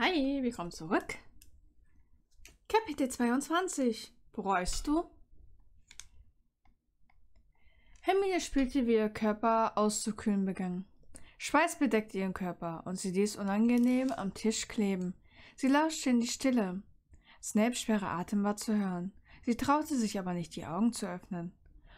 Hi, willkommen zurück. Kapitel 22. Bereust du? Hermine spielte, wie ihr Körper auszukühlen begann. Schweiß bedeckte ihren Körper und sie ließ unangenehm am Tisch kleben. Sie lauschte in die Stille. Snapes schwerer Atem war zu hören. Sie traute sich aber nicht, die Augen zu öffnen.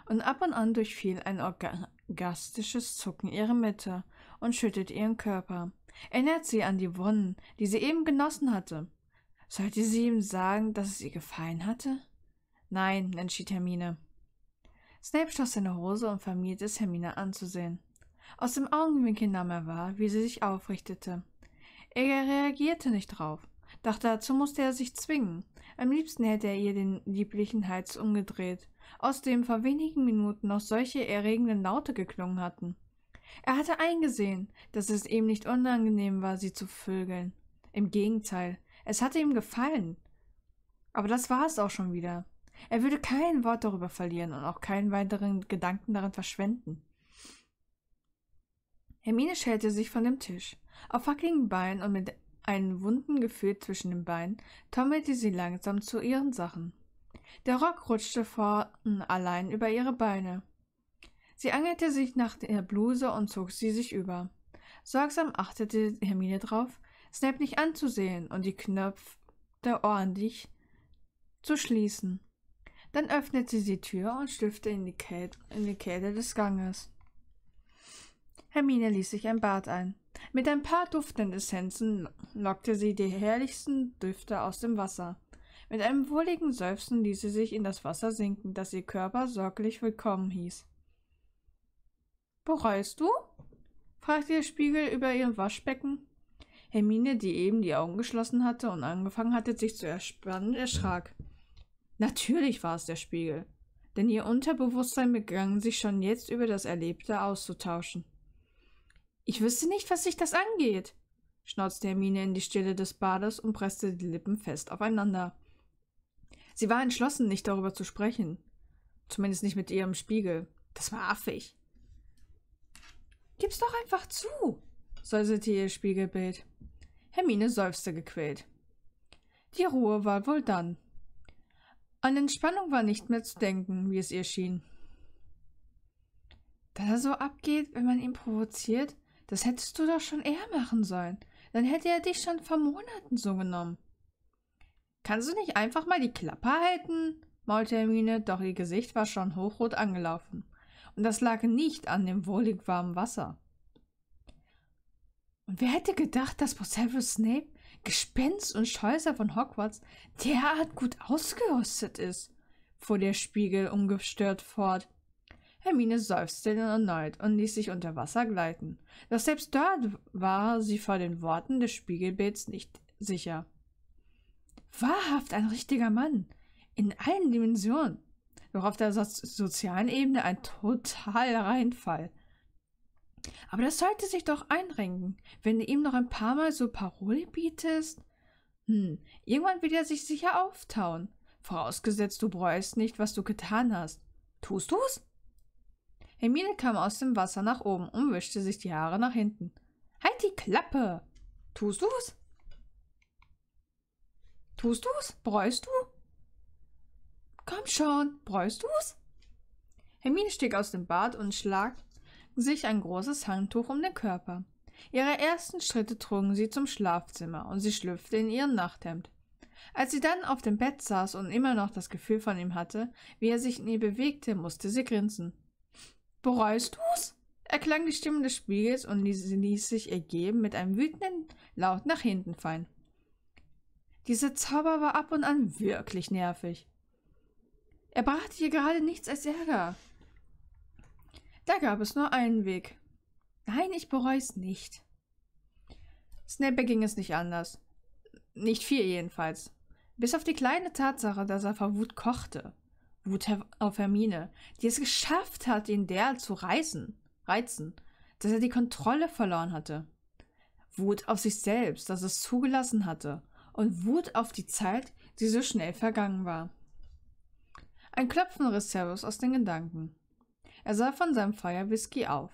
Und ab und an durchfiel ein orgastisches Zucken ihre Mitte und schüttelte ihren Körper. Erinnert sie an die Wonnen, die sie eben genossen hatte. Sollte sie ihm sagen, dass es ihr gefallen hatte? Nein, entschied Hermine. Snape schloss seine Hose und vermied es, Hermine anzusehen. Aus dem Augenwinkel nahm er wahr, wie sie sich aufrichtete. Er reagierte nicht drauf, doch dazu musste er sich zwingen. Am liebsten hätte er ihr den lieblichen Hals umgedreht, aus dem vor wenigen Minuten noch solche erregenden Laute geklungen hatten. Er hatte eingesehen, dass es ihm nicht unangenehm war, sie zu vögeln. Im Gegenteil, es hatte ihm gefallen. Aber das war es auch schon wieder. Er würde kein Wort darüber verlieren und auch keinen weiteren Gedanken daran verschwenden. Hermine schälte sich von dem Tisch. Auf wackeligen Beinen und mit einem wunden Gefühl zwischen den Beinen tummelte sie langsam zu ihren Sachen. Der Rock rutschte vorn allein über ihre Beine. Sie angelte sich nach der Bluse und zog sie sich über. Sorgsam achtete Hermine drauf, Snap nicht anzusehen und die Knöpfe ordentlich zu schließen. Dann öffnete sie die Tür und schlüpfte in die, Kälte, in die Kälte des Ganges. Hermine ließ sich ein Bad ein. Mit ein paar duftenden Essenzen lockte sie die herrlichsten Düfte aus dem Wasser. Mit einem wohligen Seufzen ließ sie sich in das Wasser sinken, das ihr Körper sorglich willkommen hieß. Bereust du? fragte der Spiegel über ihrem Waschbecken. Hermine, die eben die Augen geschlossen hatte und angefangen hatte, sich zu erspannen, erschrak. Natürlich war es der Spiegel, denn ihr Unterbewusstsein begann sich schon jetzt über das Erlebte auszutauschen. Ich wüsste nicht, was sich das angeht, schnauzte Hermine in die Stille des Bades und presste die Lippen fest aufeinander. Sie war entschlossen, nicht darüber zu sprechen. Zumindest nicht mit ihrem Spiegel. Das war affig. Gib's doch einfach zu, säuselte ihr Spiegelbild. Hermine seufzte gequält. Die Ruhe war wohl dann. An Entspannung war nicht mehr zu denken, wie es ihr schien. Da er so abgeht, wenn man ihn provoziert, das hättest du doch schon eher machen sollen. Dann hätte er dich schon vor Monaten so genommen. Kannst du nicht einfach mal die Klappe halten? maulte Hermine, doch ihr Gesicht war schon hochrot angelaufen. Das lag nicht an dem wohlig warmen Wasser. Und wer hätte gedacht, dass Severus Snape, Gespenst und Scheuser von Hogwarts, derart gut ausgerüstet ist? fuhr der Spiegel ungestört fort. Hermine seufzte erneut und ließ sich unter Wasser gleiten. Doch selbst dort war sie vor den Worten des Spiegelbilds nicht sicher. Wahrhaft ein richtiger Mann. In allen Dimensionen doch auf der so sozialen Ebene ein totaler Reinfall. Aber das sollte sich doch einrenken, wenn du ihm noch ein paar Mal so Parole bietest. Hm, irgendwann wird er sich sicher auftauen. Vorausgesetzt, du bereust nicht, was du getan hast. Tust du's? Hermine kam aus dem Wasser nach oben und wischte sich die Haare nach hinten. Halt die Klappe! Tust du's? Tust du's? Bereust du? Komm schon, bräust du's? Hermine stieg aus dem Bad und schlag sich ein großes Handtuch um den Körper. Ihre ersten Schritte trugen sie zum Schlafzimmer und sie schlüpfte in ihren Nachthemd. Als sie dann auf dem Bett saß und immer noch das Gefühl von ihm hatte, wie er sich in ihr bewegte, musste sie grinsen. Bereust du's? erklang die Stimme des Spiegels und sie ließ sich ergeben mit einem wütenden Laut nach hinten fallen. Dieser Zauber war ab und an wirklich nervig. Er brachte hier gerade nichts als Ärger. Da gab es nur einen Weg. Nein, ich bereue es nicht. Snapper ging es nicht anders. Nicht viel jedenfalls. Bis auf die kleine Tatsache, dass er vor Wut kochte. Wut auf Hermine, die es geschafft hat, ihn der zu reißen, reizen, dass er die Kontrolle verloren hatte. Wut auf sich selbst, dass es zugelassen hatte. Und Wut auf die Zeit, die so schnell vergangen war. Ein Klopfen riss Cerberus aus den Gedanken. Er sah von seinem Feier Whisky auf.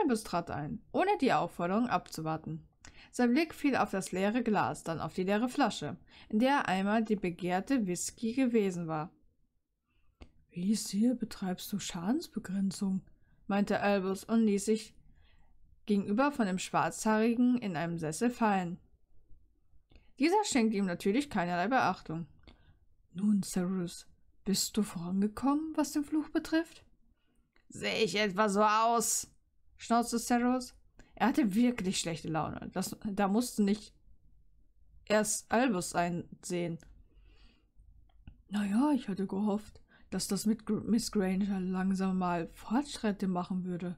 Albus trat ein, ohne die Aufforderung abzuwarten. Sein Blick fiel auf das leere Glas, dann auf die leere Flasche, in der einmal die begehrte Whisky gewesen war. Wie sehr betreibst du Schadensbegrenzung? meinte Albus und ließ sich gegenüber von dem Schwarzhaarigen in einem Sessel fallen. Dieser schenkte ihm natürlich keinerlei Beachtung. Nun, Cyrus, bist du vorangekommen, was den Fluch betrifft? Sehe ich etwa so aus? schnauzte Seros. Er hatte wirklich schlechte Laune. Das, da musste nicht erst Albus einsehen. Naja, ich hatte gehofft, dass das mit Gr Miss Granger langsam mal Fortschritte machen würde.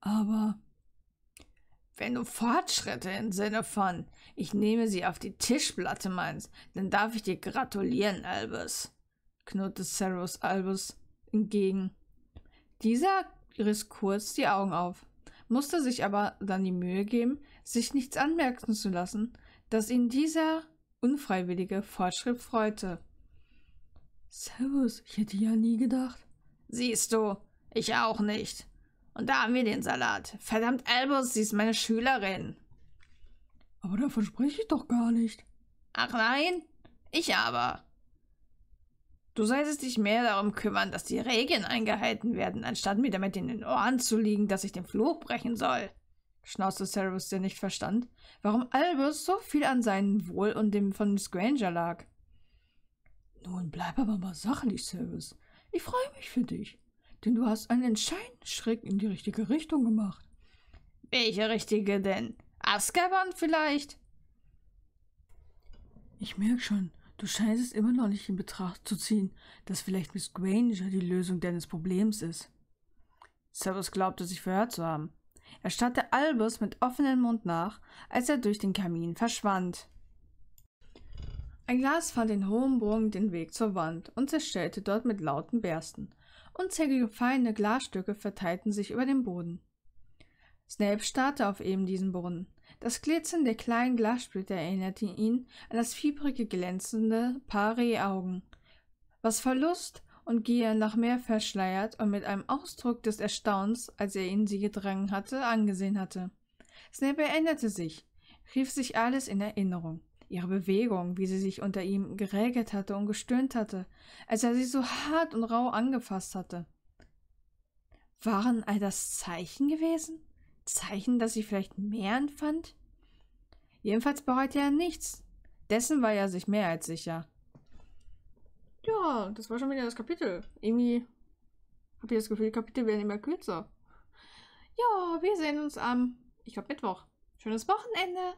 Aber. Wenn du Fortschritte im Sinne von, ich nehme sie auf die Tischplatte meinst, dann darf ich dir gratulieren, Albus knurrte Severus Albus entgegen. Dieser riss kurz die Augen auf, musste sich aber dann die Mühe geben, sich nichts anmerken zu lassen, dass ihn dieser unfreiwillige Fortschritt freute. Servus, ich hätte ja nie gedacht. Siehst du, ich auch nicht. Und da haben wir den Salat. Verdammt, Albus, sie ist meine Schülerin. Aber davon spreche ich doch gar nicht. Ach nein, ich aber. Du solltest dich mehr darum kümmern, dass die Regeln eingehalten werden, anstatt mir damit in den Ohren zu liegen, dass ich den Fluch brechen soll. Schnauzte Cerberus, der nicht verstand, warum Albus so viel an seinem Wohl und dem von Granger lag. Nun bleib aber mal sachlich, Cerberus. Ich freue mich für dich, denn du hast einen entscheidenden Schritt in die richtige Richtung gemacht. Welche richtige denn? Azkaban vielleicht? Ich merke schon, Du scheinst es immer noch nicht in Betracht zu ziehen, dass vielleicht Miss Granger die Lösung deines Problems ist. Cyrus glaubte, sich verhört zu haben. Er starrte Albus mit offenem Mund nach, als er durch den Kamin verschwand. Ein Glas fand in hohem Bogen den Weg zur Wand und zerstellte dort mit lauten Bersten. Unzählige feine Glasstücke verteilten sich über den Boden. Snape starrte auf eben diesen Brunnen. Das Glitzern der kleinen Glassplitter erinnerte ihn an das fiebrige, glänzende Paar Rehaugen, was Verlust und Gier nach mehr verschleiert und mit einem Ausdruck des Erstaunens, als er in sie gedrängt hatte, angesehen hatte. Snape erinnerte sich, rief sich alles in Erinnerung. Ihre Bewegung, wie sie sich unter ihm geregelt hatte und gestöhnt hatte, als er sie so hart und rau angefasst hatte. Waren all das Zeichen gewesen? Zeichen, dass sie vielleicht mehr empfand? Jedenfalls bereute er nichts. Dessen war er sich mehr als sicher. Ja, das war schon wieder das Kapitel. Irgendwie habe ich das Gefühl, die Kapitel werden immer kürzer. Ja, wir sehen uns am, ich glaube, Mittwoch. Schönes Wochenende!